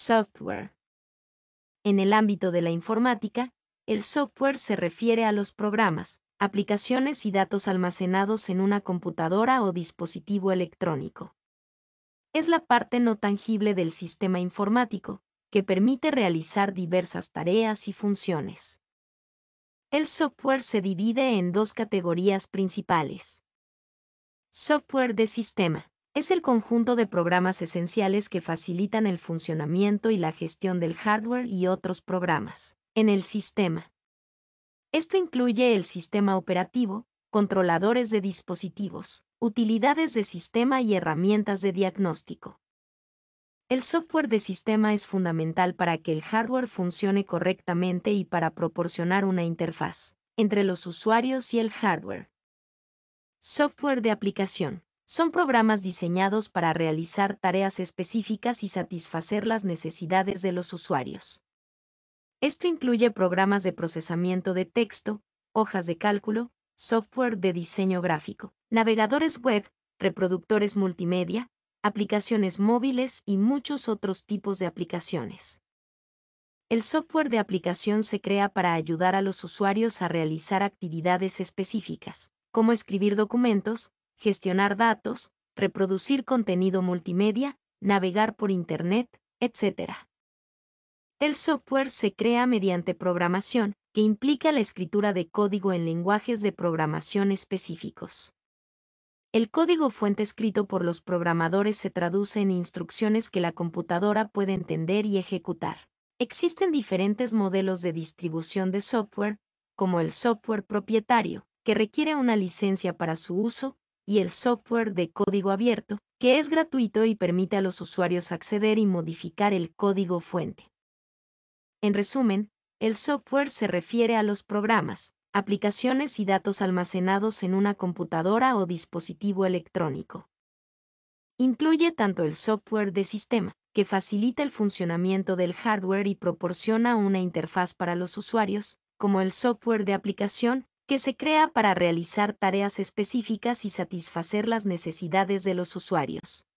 Software. En el ámbito de la informática, el software se refiere a los programas, aplicaciones y datos almacenados en una computadora o dispositivo electrónico. Es la parte no tangible del sistema informático, que permite realizar diversas tareas y funciones. El software se divide en dos categorías principales. Software de sistema es el conjunto de programas esenciales que facilitan el funcionamiento y la gestión del hardware y otros programas en el sistema. Esto incluye el sistema operativo, controladores de dispositivos, utilidades de sistema y herramientas de diagnóstico. El software de sistema es fundamental para que el hardware funcione correctamente y para proporcionar una interfaz entre los usuarios y el hardware. Software de aplicación. Son programas diseñados para realizar tareas específicas y satisfacer las necesidades de los usuarios. Esto incluye programas de procesamiento de texto, hojas de cálculo, software de diseño gráfico, navegadores web, reproductores multimedia, aplicaciones móviles y muchos otros tipos de aplicaciones. El software de aplicación se crea para ayudar a los usuarios a realizar actividades específicas, como escribir documentos, gestionar datos, reproducir contenido multimedia, navegar por Internet, etc. El software se crea mediante programación, que implica la escritura de código en lenguajes de programación específicos. El código fuente escrito por los programadores se traduce en instrucciones que la computadora puede entender y ejecutar. Existen diferentes modelos de distribución de software, como el software propietario, que requiere una licencia para su uso, y el software de código abierto, que es gratuito y permite a los usuarios acceder y modificar el código fuente. En resumen, el software se refiere a los programas, aplicaciones y datos almacenados en una computadora o dispositivo electrónico. Incluye tanto el software de sistema, que facilita el funcionamiento del hardware y proporciona una interfaz para los usuarios, como el software de aplicación, que se crea para realizar tareas específicas y satisfacer las necesidades de los usuarios.